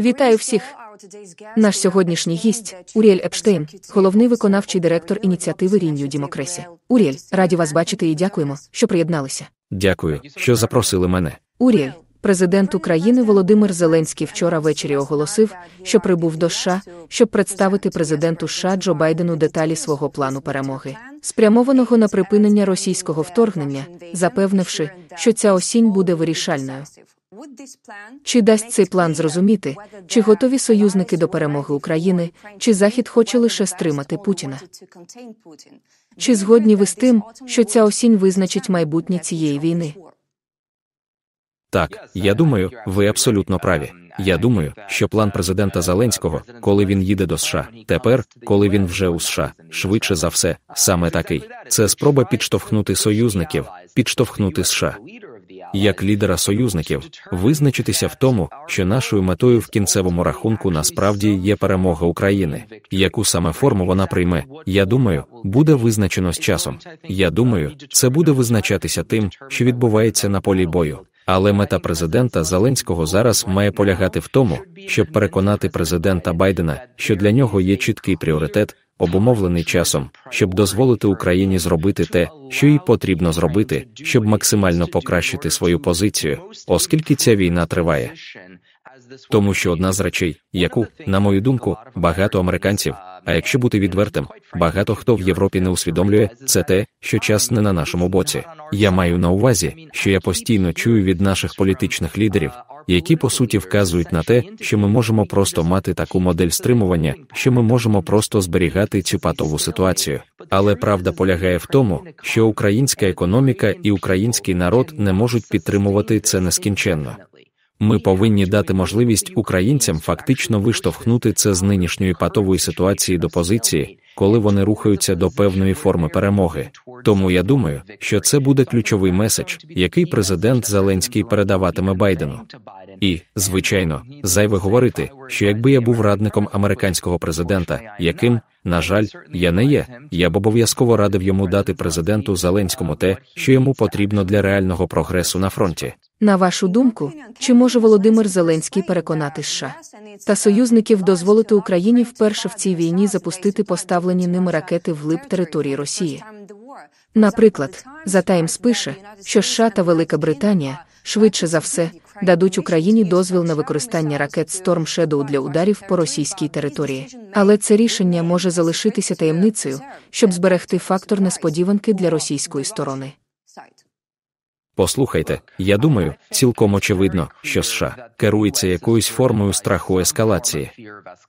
Вітаю всіх. Наш сьогоднішній гість Уріель Епштейн, головний виконавчий директор ініціативи Рінью Дімокресі. Уріель, раді вас бачити і дякуємо, що приєдналися. Дякую, що запросили мене. Уріель, президент України Володимир Зеленський вчора ввечері оголосив, що прибув до США, щоб представити президенту США Джо Байдену деталі свого плану перемоги, спрямованого на припинення російського вторгнення, запевнивши, що ця осінь буде вирішальною. Чи дасть цей план зрозуміти, чи готові союзники до перемоги України, чи Захід хоче лише стримати Путіна? Чи згодні ви з тим, що ця осінь визначить майбутнє цієї війни? Так, я думаю, ви абсолютно праві. Я думаю, що план президента Зеленського, коли він їде до США, тепер, коли він вже у США, швидше за все, саме такий. Це спроба підштовхнути союзників, підштовхнути США як лідера союзників, визначитися в тому, що нашою метою в кінцевому рахунку насправді є перемога України, яку саме форму вона прийме. Я думаю, буде визначено з часом. Я думаю, це буде визначатися тим, що відбувається на полі бою. Але мета президента Зеленського зараз має полягати в тому, щоб переконати президента Байдена, що для нього є чіткий пріоритет, обумовлений часом, щоб дозволити Україні зробити те, що їй потрібно зробити, щоб максимально покращити свою позицію, оскільки ця війна триває тому що одна з речей, яку, на мою думку, багато американців, а якщо бути відвертим, багато хто в Європі не усвідомлює, це те, що час не на нашому боці. Я маю на увазі, що я постійно чую від наших політичних лідерів, які по суті вказують на те, що ми можемо просто мати таку модель стримування, що ми можемо просто зберігати цю патову ситуацію. Але правда полягає в тому, що українська економіка і український народ не можуть підтримувати це нескінченно. Ми повинні дати можливість українцям фактично виштовхнути це з нинішньої патової ситуації до позиції, коли вони рухаються до певної форми перемоги. Тому я думаю, що це буде ключовий меседж, який президент Зеленський передаватиме Байдену. І, звичайно, зайве говорити, що якби я був радником американського президента, яким на жаль, я не є. Я б обов'язково радив йому дати президенту Зеленському те, що йому потрібно для реального прогресу на фронті. На вашу думку, чи може Володимир Зеленський переконати США та союзників дозволити Україні вперше в цій війні запустити поставлені ними ракети в лип території Росії? Наприклад, за Таймс пише, що США та Велика Британія швидше за все дадуть Україні дозвіл на використання ракет Storm Shadow для ударів по російській території. Але це рішення може залишитися таємницею, щоб зберегти фактор несподіванки для російської сторони. Послухайте, я думаю, цілком очевидно, що США керується якоюсь формою страху ескалації.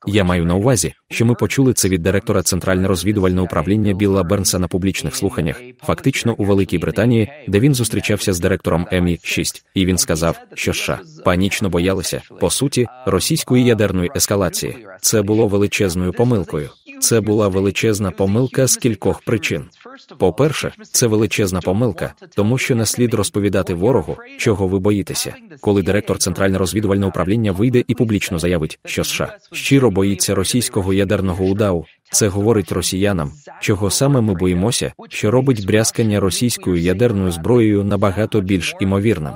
Я маю на увазі, що ми почули це від директора центральне розвідувальне управління Білла Бернса на публічних слуханнях, фактично у Великій Британії, де він зустрічався з директором МІ 6 і він сказав, що США панічно боялися по суті російської ядерної ескалації. Це було величезною помилкою. Це була величезна помилка з кількох причин. По-перше, це величезна помилка, тому що не слід розповідати ворогу, чого ви боїтеся, коли директор Центрального розвідувального управління вийде і публічно заявить, що США щиро боїться російського ядерного удау. Це говорить росіянам, чого саме ми боїмося, що робить брязкання російською ядерною зброєю набагато більш імовірним.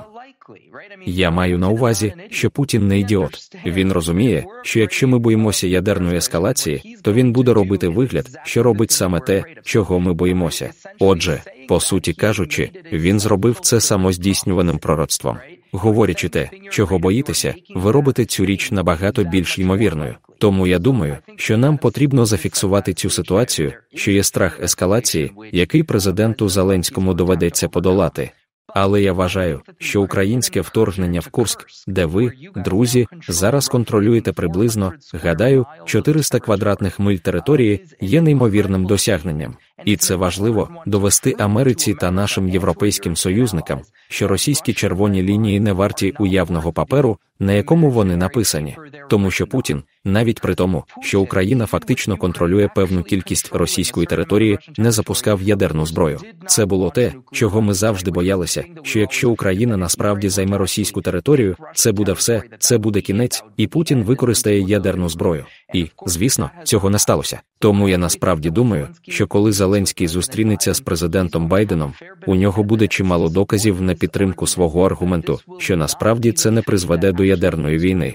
Я маю на увазі, що Путін не ідіот. Він розуміє, що якщо ми боїмося ядерної ескалації, то він буде робити вигляд, що робить саме те, чого ми боїмося. Отже, по суті кажучи, він зробив це самоздійснюваним пророцтвом. Говорячи те, чого боїтеся, ви робите цю річ набагато більш ймовірною. Тому я думаю, що нам потрібно зафіксувати цю ситуацію, що є страх ескалації, який президенту Зеленському доведеться подолати. Але я вважаю, що українське вторгнення в Курськ, де ви, друзі, зараз контролюєте приблизно, гадаю, 400 квадратних миль території є неймовірним досягненням, і це важливо довести Америці та нашим європейським союзникам, що російські червоні лінії не варті уявного паперу, на якому вони написані, тому що Путін навіть при тому, що Україна фактично контролює певну кількість російської території, не запускав ядерну зброю. Це було те, чого ми завжди боялися: що якщо Україна насправді займе російську територію, це буде все, це буде кінець, і Путін використає ядерну зброю. І, звісно, цього не сталося. Тому я насправді думаю, що коли Зеленський зустрінеться з президентом Байденом, у нього буде чимало доказів на підтримку свого аргументу, що насправді це не призведе до ядерної війни.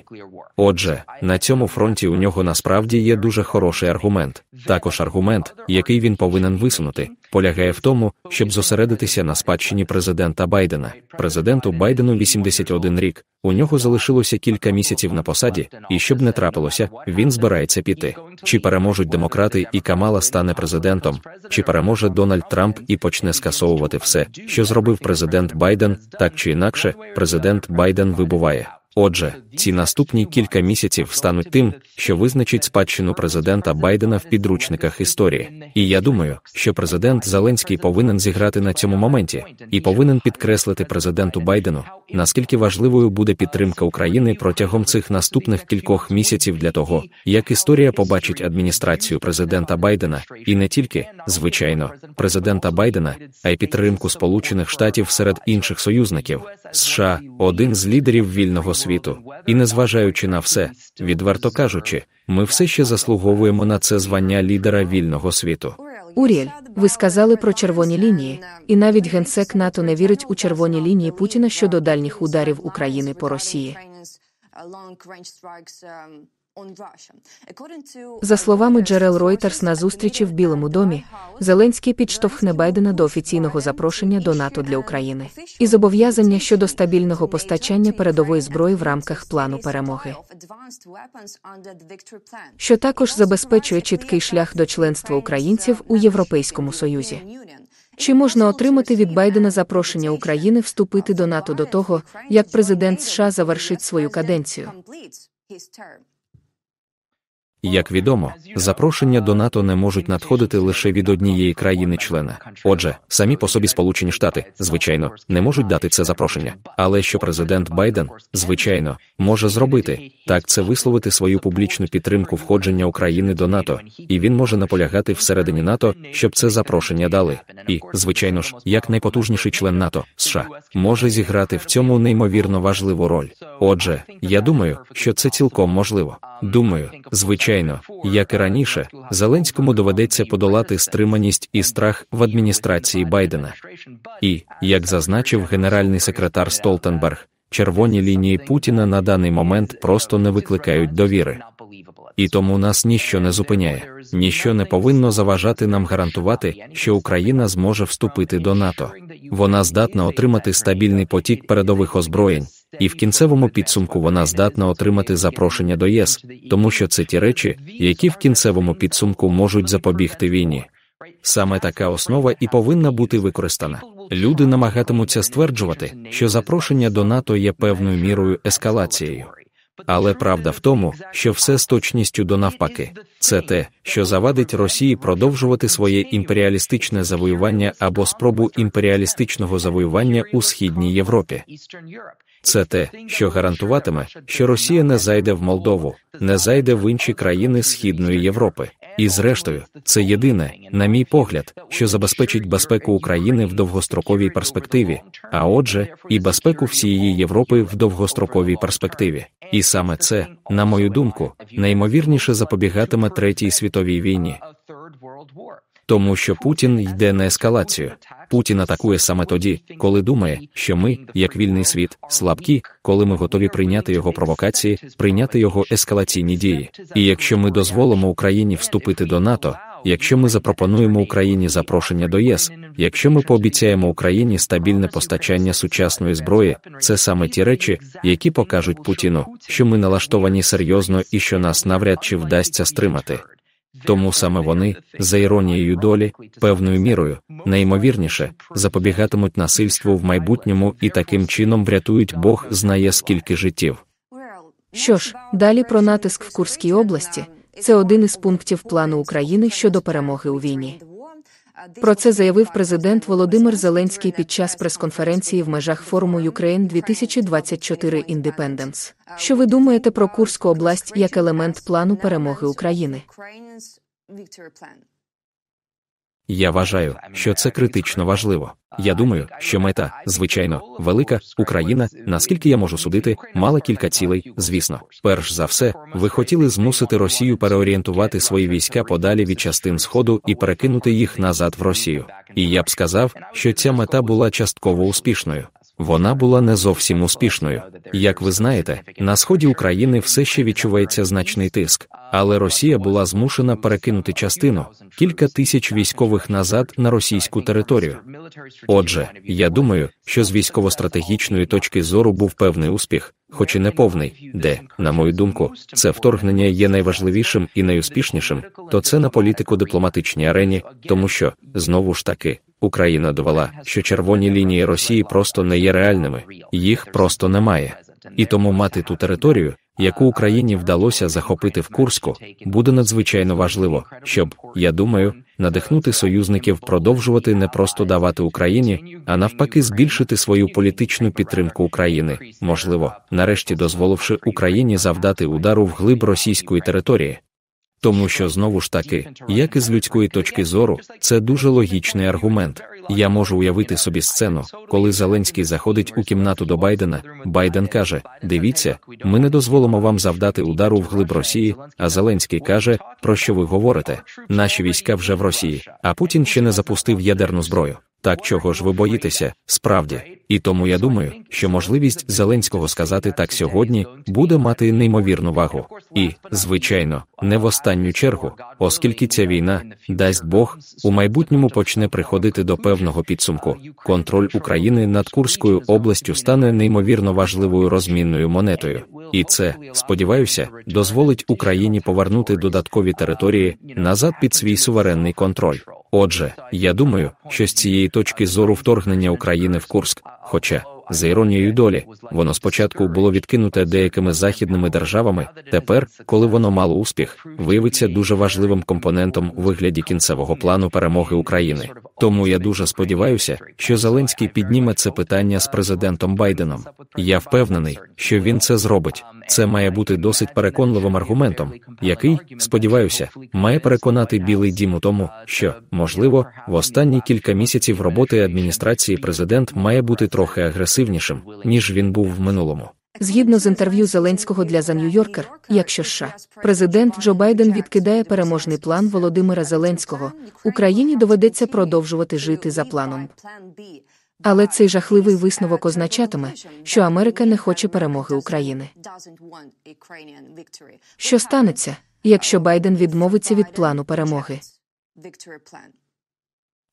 Отже, на цьому фронті у нього насправді є дуже хороший аргумент. Також аргумент, який він повинен висунути, полягає в тому, щоб зосередитися на спадщині президента Байдена. Президенту Байдену 81 рік. У нього залишилося кілька місяців на посаді, і щоб не трапилося, він збирається піти. Чи переможуть демократи? демократи і Камала стане президентом, чи переможе Дональд Трамп і почне скасовувати все, що зробив президент Байден, так чи інакше, президент Байден вибуває. Отже, ці наступні кілька місяців стануть тим, що визначить спадщину президента Байдена в підручниках історії. І я думаю, що президент Зеленський повинен зіграти на цьому моменті і повинен підкреслити президенту Байдену, наскільки важливою буде підтримка України протягом цих наступних кількох місяців для того, як історія побачить адміністрацію президента Байдена, і не тільки, звичайно, президента Байдена, а й підтримку Сполучених Штатів серед інших союзників. США один з лідерів вільного світу, і незважаючи на все, відверто кажучи, ми все ще заслуговуємо на це звання лідера вільного світу. Уріль, ви сказали про червоні лінії, і навіть генсек НАТО не вірить у червоні лінії Путіна щодо дальніх ударів України по Росії. За словами Джерел Ройтерс на зустрічі в Білому домі, Зеленський підштовхне Байдена до офіційного запрошення до НАТО для України і зобов'язання щодо стабільного постачання передової зброї в рамках плану перемоги. що також забезпечує чіткий шлях до членства українців у Європейському Союзі. Чи можна отримати від Байдена запрошення України вступити до НАТО до того, як президент США завершить свою каденцію? Як відомо, запрошення до НАТО не можуть надходити лише від однієї країни-члена. Отже, самі по собі Сполучені Штати, звичайно, не можуть дати це запрошення. Але що президент Байден, звичайно, може зробити, так це висловити свою публічну підтримку входження України до НАТО, і він може наполягати всередині НАТО, щоб це запрошення дали. І, звичайно ж, як найпотужніший член НАТО, США, може зіграти в цьому неймовірно важливу роль. Отже, я думаю, що це цілком можливо. Думаю, звичайно. Звичайно, як і раніше, Зеленському доведеться подолати стриманість і страх в адміністрації Байдена. І, як зазначив генеральний секретар Столтенберг, червоні лінії Путіна на даний момент просто не викликають довіри. І тому нас ніщо не зупиняє, ніщо не повинно заважати нам гарантувати, що Україна зможе вступити до НАТО. Вона здатна отримати стабільний потік передових озброєнь, і в кінцевому підсумку вона здатна отримати запрошення до ЄС, тому що це ті речі, які в кінцевому підсумку можуть запобігти війні. Саме така основа і повинна бути використана. Люди намагатимуться стверджувати, що запрошення до НАТО є певною мірою ескалацією. Але правда в тому, що все з точністю до навпаки, це те, що завадить Росії продовжувати своє імперіалістичне завоювання або спробу імперіалістичного завоювання у східній Європі. Це те, що гарантуватиме, що Росія не зайде в Молдову, не зайде в інші країни Східної Європи. І, зрештою, це єдине, на мій погляд, що забезпечить безпеку України в довгостроковій перспективі, а отже, і безпеку всієї Європи в довгостроковій перспективі. І саме це, на мою думку, наймовірніше запобігатиме третій світовій війні. Тому що Путін йде на ескалацію. Путін атакує саме тоді, коли думає, що ми, як вільний світ, слабкі, коли ми готові прийняти його провокації, прийняти його ескалаційні дії. І якщо ми дозволимо Україні вступити до НАТО, якщо ми запропонуємо Україні запрошення до ЄС, якщо ми пообіцяємо Україні стабільне постачання сучасної зброї, це саме ті речі, які покажуть Путіну, що ми налаштовані серйозно і що нас навряд чи вдасться стримати. Тому саме вони, за іронією долі, певною мірою, найімовірніше, запобігатимуть насильству в майбутньому і таким чином врятують Бог знає скільки життів. Що ж, далі про натиск в Курській області це один із пунктів плану України щодо перемоги у війні. Про це заявив президент Володимир Зеленський під час прес-конференції в межах форуму Ukraine 2024 Independence. Що ви думаєте про Курську область як елемент плану перемоги України? Я вважаю, що це критично важливо. Я думаю, що мета, звичайно, велика Україна, наскільки я можу судити, мала кілька цілей. Звісно, перш за все, ви хотіли змусити Росію переорієнтувати свої війська подалі від частин Сходу і перекинути їх назад в Росію. І я б сказав, що ця мета була частково успішною. Вона була не зовсім успішною. Як ви знаєте, на сході України все ще відчувається значний тиск, але Росія була змушена перекинути частину кілька тисяч військових назад на російську територію. Отже, я думаю, що з військово-стратегічної точки зору був певний успіх, хоч і не повний, де, на мою думку, це вторгнення є найважливішим і найуспішнішим, то це на політико-дипломатичній арені, тому що знову ж таки Україна довела, що червоні лінії Росії просто не є реальними, їх просто немає. І тому мати ту територію, яку Україні вдалося захопити в Курську, буде надзвичайно важливо, щоб я думаю, надихнути союзників продовжувати не просто давати Україні, а навпаки, збільшити свою політичну підтримку України, можливо, нарешті дозволивши Україні завдати удару в глиб російської території. Тому що знову ж таки, як і з людської точки зору, це дуже логічний аргумент. Я можу уявити собі сцену, коли Зеленський заходить у кімнату до Байдена. Байден каже: Дивіться, ми не дозволимо вам завдати удару в глиб Росії. А Зеленський каже, про що ви говорите? Наші війська вже в Росії, а Путін ще не запустив ядерну зброю. Так чого ж ви боїтеся, справді? І тому я думаю, що можливість Зеленського сказати так сьогодні буде мати неймовірну вагу, і, звичайно, не в останню чергу, оскільки ця війна, дасть Бог, у майбутньому почне приходити до певного підсумку. Контроль України над Курською областю стане неймовірно важливою розмінною монетою, і це, сподіваюся, дозволить Україні повернути додаткові території назад під свій суверенний контроль. Отже, я думаю, що з цієї точки зору вторгнення України в Курск, хоча, за іронією долі, воно спочатку було відкинуте деякими західними державами, тепер, коли воно мало успіх, виявиться дуже важливим компонентом у вигляді кінцевого плану перемоги України. Тому я дуже сподіваюся, що Зеленський підніме це питання з президентом Байденом. Я впевнений, що він це зробить. Це має бути досить переконливим аргументом, який, сподіваюся, має переконати Білий Дім у тому, що можливо в останні кілька місяців роботи адміністрації президент має бути трохи агресивнішим ніж він був в минулому. Згідно з інтерв'ю Зеленського для The New Yorker, якщо США, президент Джо Байден відкидає переможний план Володимира Зеленського, Україні доведеться продовжувати жити за планом. Але цей жахливий висновок означатиме, що Америка не хоче перемоги України. Що станеться, якщо Байден відмовиться від плану перемоги?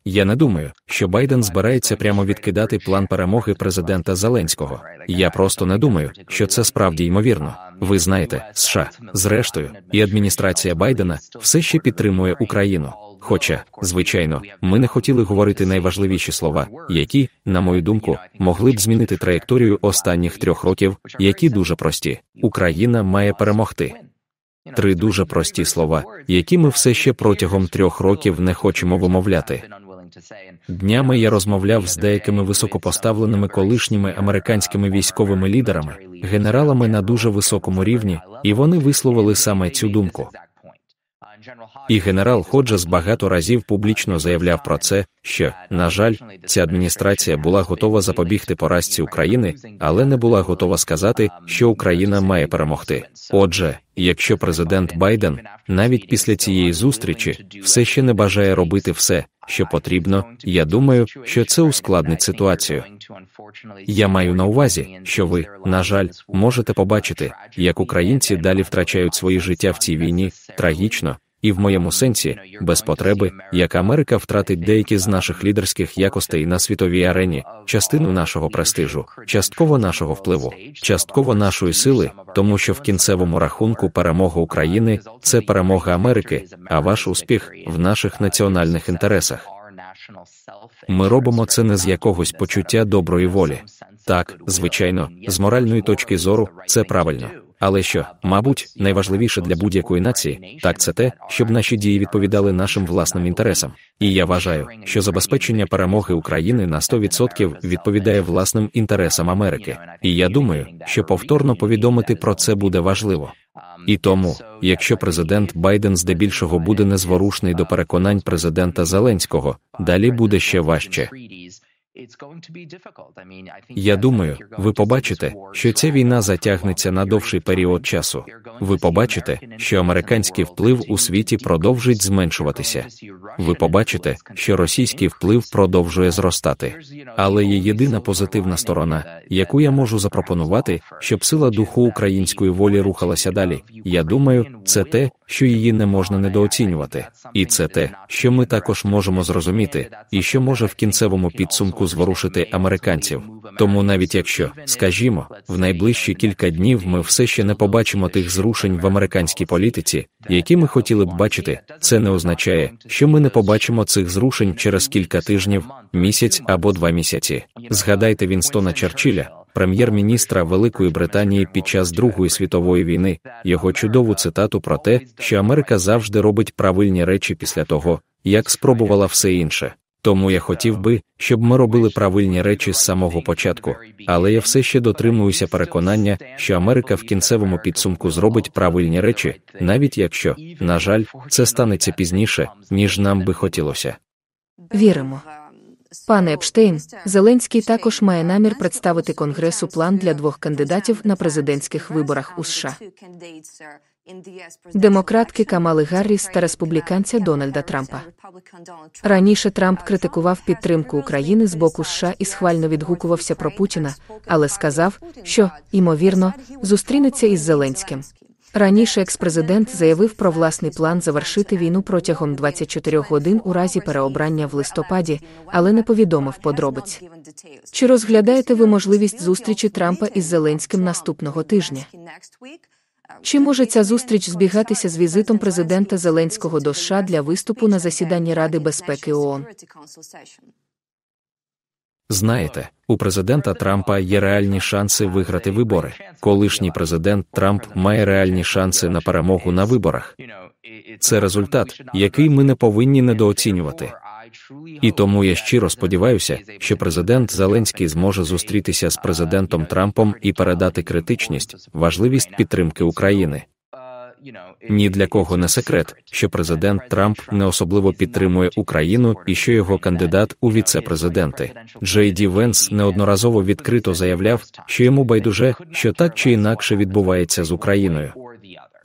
Я не думаю, що Байден збирається прямо відкидати план перемоги президента Зеленського. Я просто не думаю, що це справді ймовірно. Ви знаєте, США, зрештою, і адміністрація Байдена все ще підтримує Україну. Хоча, звичайно, ми не хотіли говорити найважливіші слова, які, на мою думку, могли б змінити траєкторію останніх трьох років, які дуже прості. Україна має перемогти. Три дуже прості слова, які ми все ще протягом трьох років не хочемо вимовляти. Днями я розмовляв з деякими високопоставленими колишніми американськими військовими лідерами, генералами на дуже високому рівні, і вони висловили саме цю думку. І генерал Ходжес багато разів публічно заявляв про це, що, на жаль, ця адміністрація була готова запобігти поразці України, але не була готова сказати, що Україна має перемогти. Отже, якщо президент Байден навіть після цієї зустрічі все ще не бажає робити все, що потрібно, я думаю, що це ускладнить ситуацію. Я маю на увазі, що ви, на жаль, можете побачити, як українці далі втрачають свої життя в цій війні трагічно. І в моєму сенсі, без потреби, як Америка втратить деякі з наших лідерських якостей на світовій арені, частину нашого престижу, частково нашого впливу, частково нашої сили, тому що в кінцевому рахунку перемога України це перемога Америки, а ваш успіх в наших національних інтересах. Ми робимо це не з якогось почуття доброї волі. Так, звичайно, з моральної точки зору це правильно. Але що, мабуть, найважливіше для будь-якої нації, так це те, щоб наші дії відповідали нашим власним інтересам. І я вважаю, що забезпечення перемоги України на 100% відповідає власним інтересам Америки. І я думаю, що повторно повідомити про це буде важливо. І тому, якщо президент Байден здебільшого буде незворушний до переконань президента Зеленського, далі буде ще важче. Я думаю, ви побачите, що ця війна затягнеться на довший період часу. Ви побачите, що американський вплив у світі продовжить зменшуватися. Ви побачите, що російський вплив продовжує зростати. Але є єдина позитивна сторона, яку я можу запропонувати, щоб сила духу української волі рухалася далі. Я думаю, це те, що її не можна недооцінювати, і це те, що ми також можемо зрозуміти, і що може в кінцевому підсумку зворушити американців. Тому навіть якщо, скажімо, в найближчі кілька днів ми все ще не побачимо тих зрушень в американській політиці, які ми хотіли б бачити, це не означає, що ми не побачимо цих зрушень через кілька тижнів, місяць або два місяці. Згадайте Вінстона Черчилля, прем'єр-міністра Великої Британії під час Другої світової війни, його чудову цитату про те, що Америка завжди робить правильні речі після того, як спробувала все інше. Тому я хотів би, щоб ми робили правильні речі з самого початку, але я все ще дотримуюся переконання, що Америка в кінцевому підсумку зробить правильні речі, навіть якщо, на жаль, це станеться пізніше, ніж нам би хотілося. Віримо. Пане Епштейн, Зеленський також має намір представити Конгресу план для двох кандидатів на президентських виборах у США демократки Камали Гарріс та республіканця Дональда Трампа. Раніше Трамп критикував підтримку України з боку США і схвально відгукувався про Путіна, але сказав, що, ймовірно, зустрінеться із Зеленським. Раніше експрезидент заявив про власний план завершити війну протягом 24 годин у разі переобрання в листопаді, але не повідомив подробиць. Чи розглядаєте ви можливість зустрічі Трампа із Зеленським наступного тижня? Чи може ця зустріч збігатися з візитом президента Зеленського до США для виступу на засіданні Ради безпеки ООН? Знаєте, у президента Трампа є реальні шанси виграти вибори. Колишній президент Трамп має реальні шанси на перемогу на виборах. Це результат, який ми не повинні недооцінювати. І тому я щиро сподіваюся, що президент Зеленський зможе зустрітися з президентом Трампом і передати критичність, важливість підтримки України. Ні для кого не секрет, що президент Трамп не особливо підтримує Україну і що його кандидат у віце-президенти Джей Ді Венс неодноразово відкрито заявляв, що йому байдуже, що так чи інакше відбувається з Україною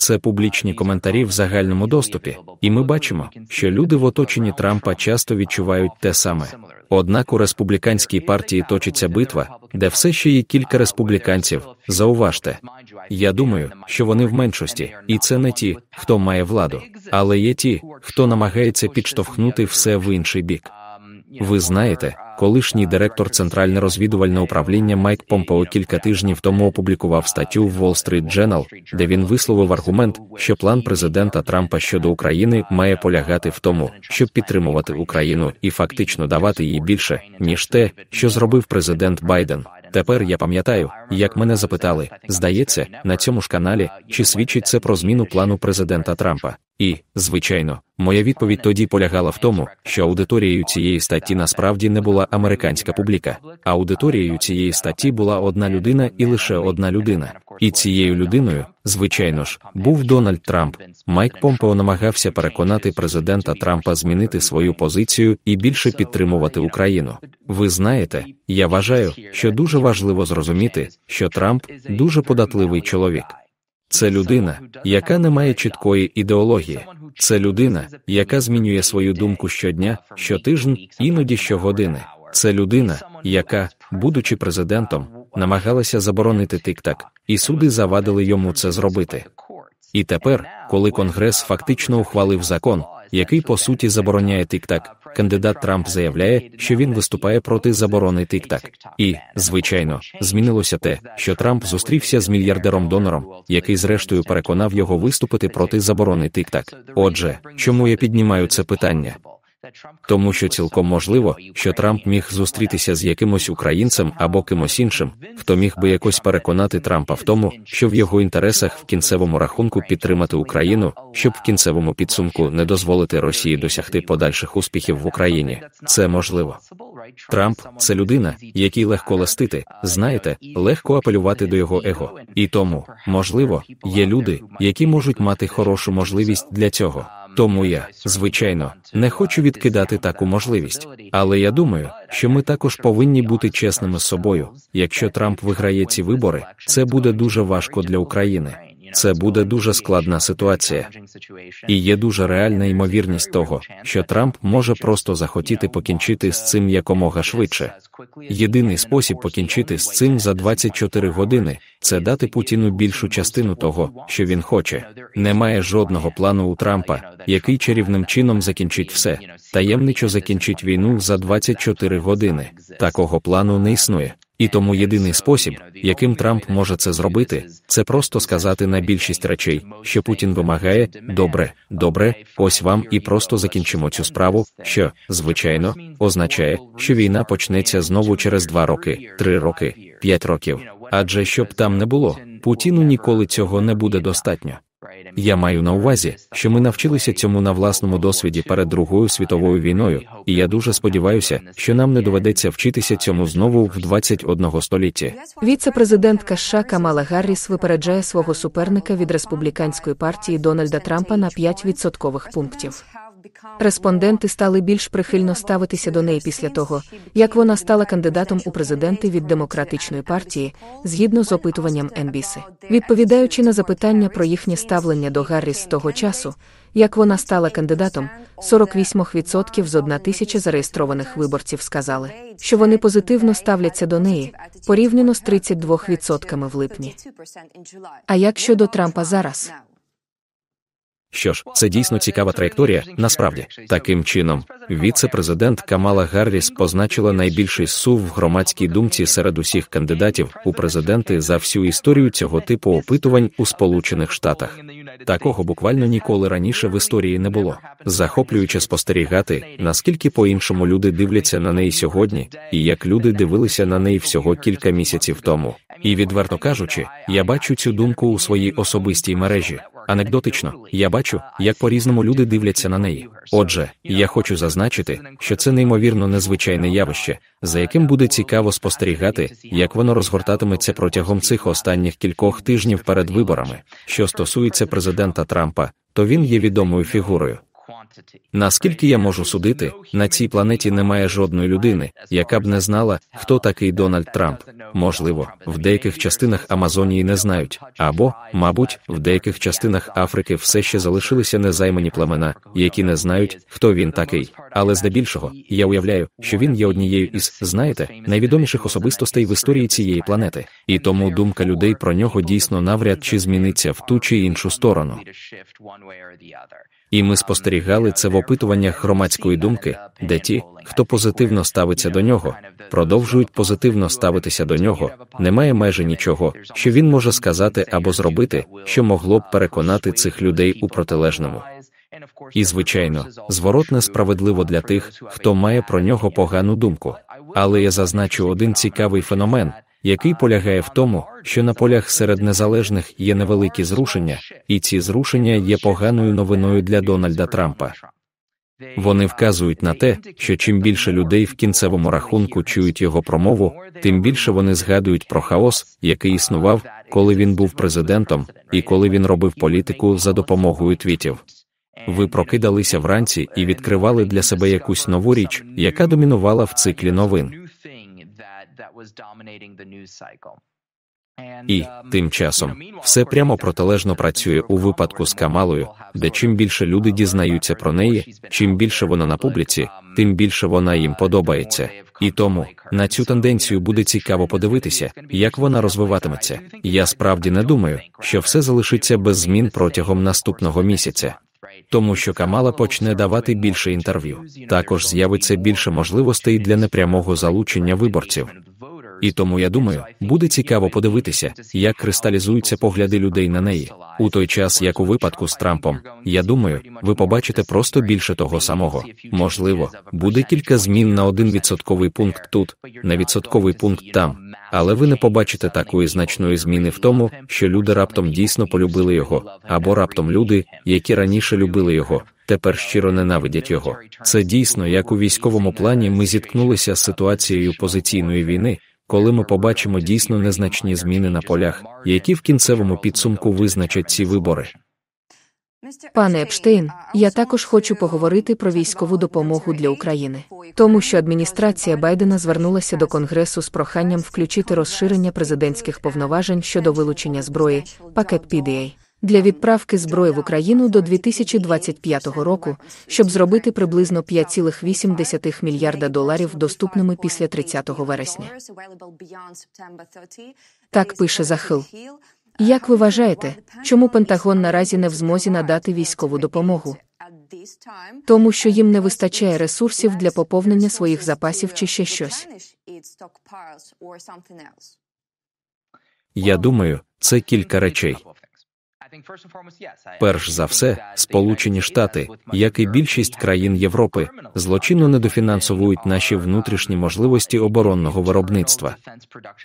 це публічні коментарі в загальному доступі, і ми бачимо, що люди в оточенні Трампа часто відчувають те саме. Однак у республіканській партії точиться битва, де все ще є кілька республіканців. Зауважте, я думаю, що вони в меншості, і це не ті, хто має владу, але є ті, хто намагається підштовхнути все в інший бік. Ви знаєте, колишній директор Центральне розвідувальне управління Майк Помпео кілька тижнів тому опублікував статтю в Wall Street Journal, де він висловив аргумент, що план президента Трампа щодо України має полягати в тому, щоб підтримувати Україну і фактично давати їй більше, ніж те, що зробив президент Байден. Тепер я пам'ятаю, як мене запитали, здається, на цьому ж каналі, чи свідчить це про зміну плану президента Трампа. І, звичайно, моя відповідь тоді полягала в тому, що аудиторією цієї статті насправді не була очікувала американська публіка. Аудиторією цієї статті була одна людина і лише одна людина. І цією людиною, звичайно ж, був Дональд Трамп. Майк Помпео намагався переконати президента Трампа змінити свою позицію і більше підтримувати Україну. Ви знаєте, я вважаю, що дуже важливо зрозуміти, що Трамп дуже податливий чоловік. Це людина, яка не має чіткої ідеології, це людина, яка змінює свою думку щодня, щотижн, іноді щогодини. Це людина, яка, будучи президентом, намагалася заборонити тик-так, і суди завадили йому це зробити. І тепер, коли Конгрес фактично ухвалив закон, який по суті забороняє тик-так, кандидат Трамп заявляє, що він виступає проти заборони тік І, звичайно, змінилося те, що Трамп зустрівся з мільярдером донором, який, зрештою, переконав його виступити проти заборони тік Отже, чому я піднімаю це питання? тому що цілком можливо, що Трамп міг зустрітися з якимось українцем або кимось іншим, хто міг би якось переконати Трампа в тому, що в його інтересах в кінцевому рахунку підтримати Україну, щоб в кінцевому підсумку не дозволити Росії досягти подальших успіхів в Україні. Це можливо. Трамп це людина, якій легко ластити, знаєте, легко апелювати до його его, і тому, можливо, є люди, які можуть мати хорошу можливість для цього. Тому я, звичайно, не хочу відкидати таку можливість, але я думаю, що ми також повинні бути чесними з собою. Якщо Трамп виграє ці вибори, це буде дуже важко для України це буде дуже складна ситуація. І є дуже реальна ймовірність того, що Трамп може просто захотіти покінчити з цим якомога швидше. Єдиний спосіб покінчити з цим за 24 години це дати Путіну більшу частину того, що він хоче. Немає жодного плану у Трампа, який чарівним чином закінчить все, таємничо закінчить війну за 24 години. Такого плану не існує. І тому єдиний спосіб, яким Трамп може це зробити, це просто сказати на більшість речей, що Путін вимагає добре, добре, ось вам і просто закінчимо цю справу, що, звичайно, означає, що війна почнеться знову через два роки, три роки, п'ять років. Адже щоб там не було, Путіну ніколи цього не буде достатньо. Я маю на увазі, що ми навчилися цьому на власному досвіді перед Другою світовою війною, і я дуже сподіваюся, що нам не доведеться вчитися цьому знову в 21 столітті. Віце-президентка США Камала Гарріс випереджає свого суперника від республіканської партії Дональда Трампа на 5 відсоткових пунктів. Респонденти стали більш прихильно ставитися до неї після того, як вона стала кандидатом у президенти від демократичної партії, згідно з опитуванням Енбіси. Відповідаючи на запитання про їхнє ставлення до Гарріс з того часу, як вона стала кандидатом, 48% з 1 тисячі зареєстрованих виборців сказали, що вони позитивно ставляться до неї порівняно з 32% в липні. А як щодо Трампа зараз? Що ж, це дійсно цікава траєкторія. Насправді, таким чином, віце-президент Камала Гарріс позначила найбільший сув в громадській думці серед усіх кандидатів у президенти за всю історію цього типу опитувань у Сполучених Штатах. Такого буквально ніколи раніше в історії не було. Захоплююче спостерігати, наскільки по-іншому люди дивляться на неї сьогодні, і як люди дивилися на неї всього кілька місяців тому. І відверто кажучи, я бачу цю думку у своїй особистій мережі. Анекдотично, я бачу, як по різному люди дивляться на неї. Отже, я хочу зазначити, що це неймовірно незвичайне явище, за яким буде цікаво спостерігати, як воно розгортатиметься протягом цих останніх кількох тижнів перед виборами. Що стосується президента Трампа, то він є відомою фігурою. Наскільки я можу судити, на цій планеті немає жодної людини, яка б не знала, хто такий Дональд Трамп. Можливо, в деяких частинах Амазонії не знають, або, мабуть, в деяких частинах Африки все ще залишилися незаймані племена, які не знають, хто він такий. Але здебільшого я уявляю, що він є однією із, знаєте, найвідоміших особистостей в історії цієї планети, і тому думка людей про нього дійсно навряд чи зміниться в ту чи іншу сторону. І ми спостерігали це в опитуваннях громадської думки, де ті, хто позитивно ставиться до нього, продовжують позитивно ставитися до нього. Немає майже нічого, що він може сказати або зробити, що могло б переконати цих людей у протилежному. І, звичайно, зворотне справедливо для тих, хто має про нього погану думку. Але я зазначу один цікавий феномен, який полягає в тому, що на полях серед незалежних є невеликі зрушення, і ці зрушення є поганою новиною для Дональда Трампа. Вони вказують на те, що чим більше людей в кінцевому рахунку чують його промову, тим більше вони згадують про хаос, який існував, коли він був президентом, і коли він робив політику за допомогою твітів. Ви прокидалися вранці і відкривали для себе якусь нову річ, яка домінувала в циклі новин. І um, тим часом все прямо протилежно працює у випадку з Камалою, де чим більше люди дізнаються про неї, чим більше вона на публіці, um, тим більше вона їм uh, подобається. І тому на цю тенденцію буде цікаво подивитися, як вона розвиватиметься. Я справді не думаю, um, що все залишиться без змін протягом наступного місяця тому що Камала почне давати більше інтерв'ю. Також з'явиться більше можливостей для непрямого залучення виборців. І тому я думаю, буде цікаво подивитися, як кристалізуються погляди людей на неї у той час, як у випадку з Трампом. Я думаю, ви побачите просто більше того самого. Можливо, буде кілька змін на один відсотковий пункт тут, на відсотковий пункт там, але ви не побачите такої значної зміни в тому, що люди раптом дійсно полюбили його, або раптом люди, які раніше любили його. Тепер щиро ненавидять його. Це дійсно як у військовому плані ми зіткнулися з ситуацією позиційної війни, коли ми побачимо дійсно незначні зміни на полях, які в кінцевому підсумку визначать ці вибори. Пане Епштейн, я також хочу поговорити про військову допомогу для України, тому що адміністрація Байдена звернулася до Конгресу з проханням включити розширення президентських повноважень щодо вилучення зброї, пакет PDA для відправки зброї в Україну до 2025 року, щоб зробити приблизно 5,8 мільярда доларів доступними після 30 вересня. Так пише захил. Як ви вважаєте, чому Пентагон наразі не в змозі надати військову допомогу? Тому що їм не вистачає ресурсів для поповнення своїх запасів чи ще щось. Я думаю, це кілька речей. Перш за все, Сполучені Штати, як і більшість країн Європи, злочинно недофінансовують наші внутрішні можливості оборонного виробництва.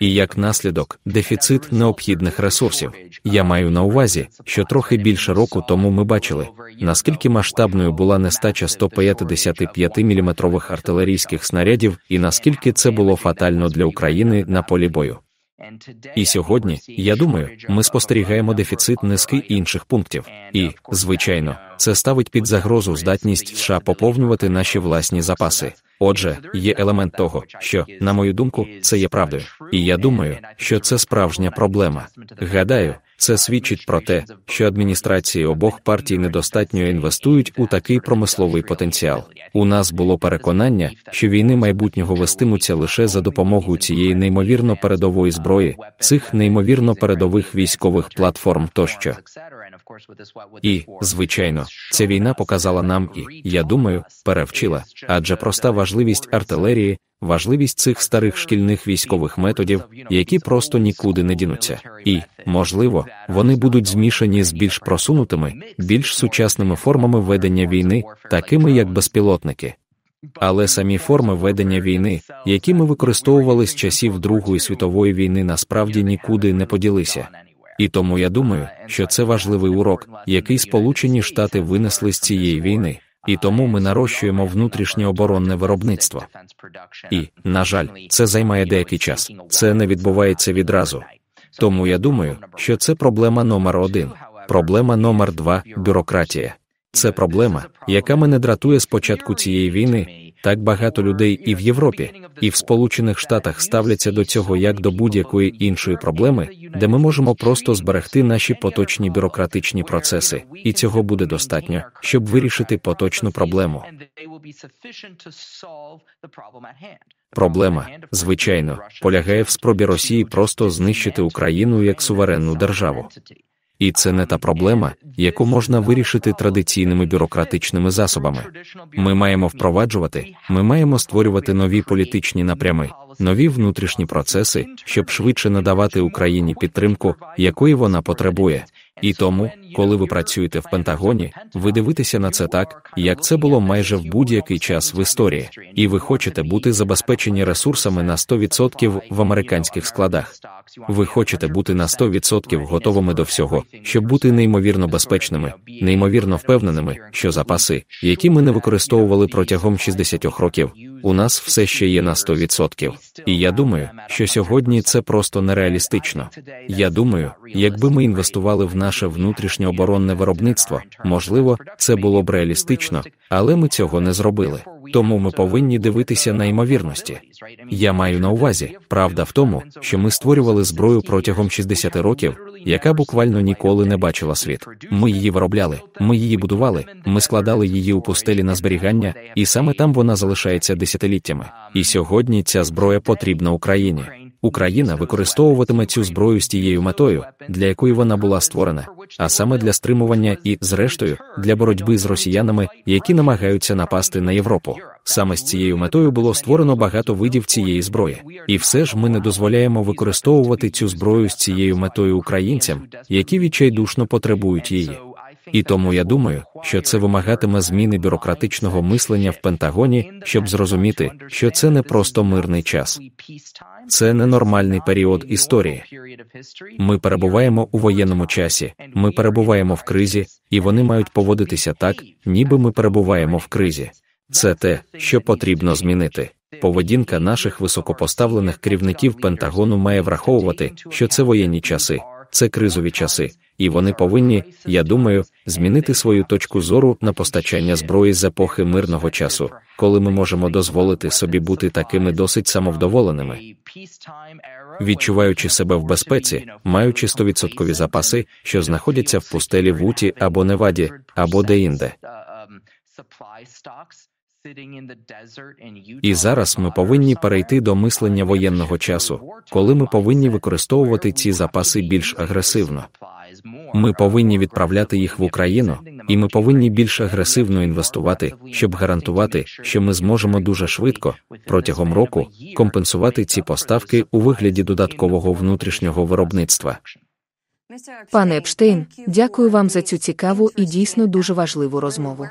І як наслідок, дефіцит необхідних ресурсів. Я маю на увазі, що трохи більше року тому ми бачили, наскільки масштабною була нестача 155 міліметрових артилерійських снарядів, і наскільки це було фатально для України на полі бою. І сьогодні, я думаю, ми спостерігаємо дефіцит низки інших пунктів, і, звичайно, це ставить під загрозу здатність США поповнювати наші власні запаси. Отже, є елемент того, що, на мою думку, це є правдою, і я думаю, що це справжня проблема. Гадаю, це свідчить про те, що адміністрації обох партій недостатньо інвестують у такий промисловий потенціал. У нас було переконання, що війни майбутнього вестимуться лише за допомогою цієї неймовірно передової зброї, цих неймовірно передових військових платформ тощо. І, звичайно, ця війна показала нам і, я думаю, перевчила, адже проста важливість артилерії, важливість цих старих шкільних військових методів, які просто нікуди не дінуться, і, можливо, вони будуть змішані з більш просунутими, більш сучасними формами ведення війни, такими як безпілотники. Але самі форми ведення війни, які ми використовували з часів Другої світової війни, насправді нікуди не поділися. І тому я думаю, що це важливий урок, який Сполучені Штати винесли з цієї війни і тому ми нарощуємо внутрішнє оборонне виробництво. І, на жаль, це займає деякий час. Це не відбувається відразу. Тому я думаю, що це проблема номер один. Проблема номер два бюрократія. Це проблема, яка мене дратує з початку цієї війни, так багато людей і в Європі, і в Сполучених Штатах ставляться до цього як до будь-якої іншої проблеми, де ми можемо просто зберегти наші поточні бюрократичні процеси, і цього буде достатньо, щоб вирішити поточну проблему. Проблема, звичайно, полягає в спробі Росії просто знищити Україну як суверенну державу. І це не та проблема, яку можна вирішити традиційними бюрократичними засобами. Ми маємо впроваджувати, ми маємо створювати нові політичні напрями, нові внутрішні процеси, щоб швидше надавати Україні підтримку, якої вона потребує. І тому, коли ви працюєте в Пентагоні, ви дивитеся на це так, як це було майже в будь-який час в історії, і ви хочете бути забезпечені ресурсами на 100% в американських складах. Ви хочете бути на 100% готовими до всього, щоб бути неймовірно безпечними, неймовірно впевненими, що запаси, які ми не використовували протягом 60 років, у нас все ще є на 100%. І я думаю, що сьогодні це просто нереалістично. Я думаю, якби ми інвестували в наше внутрішнє оборонне виробництво, можливо, це було б реалістично, але ми цього не зробили тому ми повинні дивитися на ймовірності. Я маю на увазі, правда в тому, що ми створювали зброю протягом 60 років, яка буквально ніколи не бачила світ. Ми її виробляли, ми її будували, ми складали її у пустелі на зберігання, і саме там вона залишається десятиліттями. І сьогодні ця зброя потрібна Україні. Україна використовуватиме цю зброю з тією метою, для якої вона була створена, а саме для стримування і, зрештою, для боротьби з росіянами, які намагаються напасти на Європу. Саме з цією метою було створено багато видів цієї зброї, і все ж ми не дозволяємо використовувати цю зброю з цією метою українцям, які відчайдушно потребують її і тому я думаю, що це вимагатиме зміни бюрократичного мислення в Пентагоні, щоб зрозуміти, що це не просто мирний час. Це ненормальний період історії. Ми перебуваємо у воєнному часі, ми перебуваємо в кризі, і вони мають поводитися так, ніби ми перебуваємо в кризі. Це те, що потрібно змінити. Поведінка наших високопоставлених керівників Пентагону має враховувати, що це воєнні часи, це кризові часи, і вони повинні, я думаю, змінити свою точку зору на постачання зброї з епохи мирного часу, коли ми можемо дозволити собі бути такими досить самовдоволеними. Відчуваючи себе в безпеці, маючи стовідсоткові запаси, що знаходяться в пустелі в Уті або Неваді, або де інде. І зараз ми повинні перейти до мислення воєнного часу, коли ми повинні використовувати ці запаси більш агресивно. Ми повинні відправляти їх в Україну, і ми повинні більш агресивно інвестувати, щоб гарантувати, що ми зможемо дуже швидко протягом року компенсувати ці поставки у вигляді додаткового внутрішнього виробництва. Пане Епштейн, дякую вам за цю цікаву і дійсно дуже важливу розмову.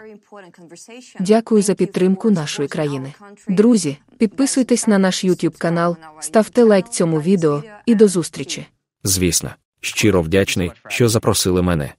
Дякую за підтримку нашої країни. Друзі, підписуйтесь на наш YouTube канал, ставте лайк цьому відео і до зустрічі. Звісно, щиро вдячний, що запросили мене.